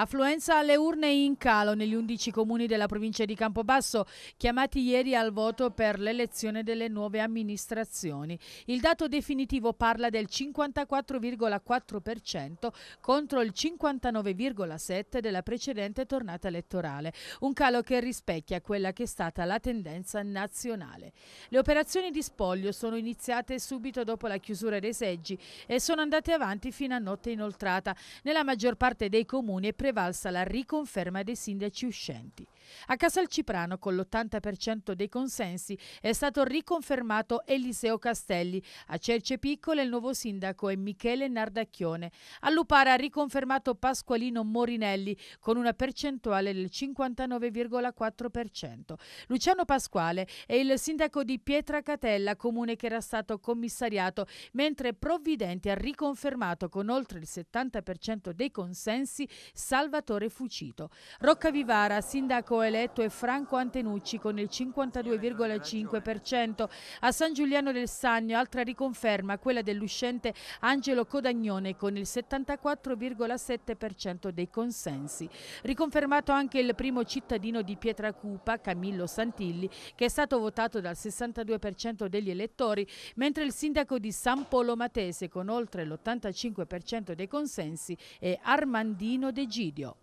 Affluenza alle urne in calo negli 11 comuni della provincia di Campobasso chiamati ieri al voto per l'elezione delle nuove amministrazioni. Il dato definitivo parla del 54,4% contro il 59,7% della precedente tornata elettorale, un calo che rispecchia quella che è stata la tendenza nazionale. Le operazioni di spoglio sono iniziate subito dopo la chiusura dei seggi e sono andate avanti fino a notte inoltrata. Nella maggior parte dei comuni è previsto è valsa la riconferma dei sindaci uscenti. A Casalciprano, con l'80% dei consensi, è stato riconfermato Eliseo Castelli. A Cerce Piccole il nuovo sindaco è Michele Nardacchione. A Lupara ha riconfermato Pasqualino Morinelli con una percentuale del 59,4%. Luciano Pasquale è il sindaco di Pietracatella, comune che era stato commissariato, mentre Provvidenti ha riconfermato con oltre il 70% dei consensi Sara Salvatore Fucito. Rocca Vivara, sindaco eletto è Franco Antenucci con il 52,5%. A San Giuliano del Sannio altra riconferma, quella dell'uscente Angelo Codagnone con il 74,7% dei consensi. Riconfermato anche il primo cittadino di Pietracupa, Camillo Santilli, che è stato votato dal 62% degli elettori, mentre il sindaco di San Polo Matese con oltre l'85% dei consensi è Armandino De Giro. 掉。